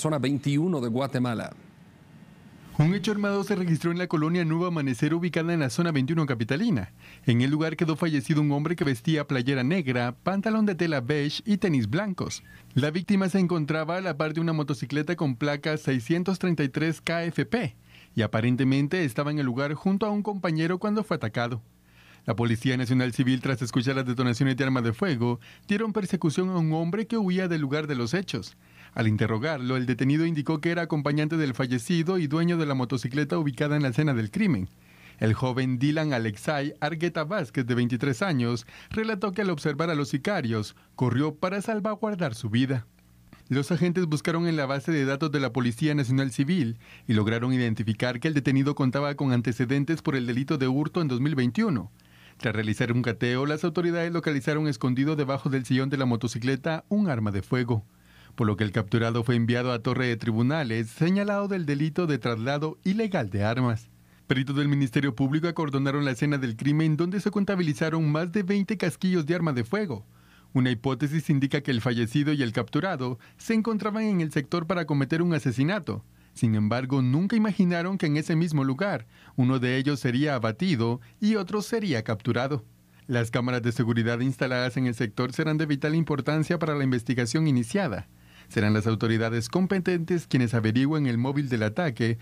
zona 21 de Guatemala. Un hecho armado se registró en la colonia Nuevo Amanecer ubicada en la zona 21 capitalina. En el lugar quedó fallecido un hombre que vestía playera negra, pantalón de tela beige y tenis blancos. La víctima se encontraba a la par de una motocicleta con placa 633 KFP y aparentemente estaba en el lugar junto a un compañero cuando fue atacado. La Policía Nacional Civil, tras escuchar las detonaciones de armas de fuego, dieron persecución a un hombre que huía del lugar de los hechos. Al interrogarlo, el detenido indicó que era acompañante del fallecido y dueño de la motocicleta ubicada en la escena del crimen. El joven Dylan Alexei Argueta Vázquez, de 23 años, relató que al observar a los sicarios, corrió para salvaguardar su vida. Los agentes buscaron en la base de datos de la Policía Nacional Civil y lograron identificar que el detenido contaba con antecedentes por el delito de hurto en 2021. Tras realizar un cateo, las autoridades localizaron escondido debajo del sillón de la motocicleta un arma de fuego por lo que el capturado fue enviado a torre de tribunales, señalado del delito de traslado ilegal de armas. Peritos del Ministerio Público acordonaron la escena del crimen donde se contabilizaron más de 20 casquillos de arma de fuego. Una hipótesis indica que el fallecido y el capturado se encontraban en el sector para cometer un asesinato. Sin embargo, nunca imaginaron que en ese mismo lugar uno de ellos sería abatido y otro sería capturado. Las cámaras de seguridad instaladas en el sector serán de vital importancia para la investigación iniciada. Serán las autoridades competentes quienes averigüen el móvil del ataque,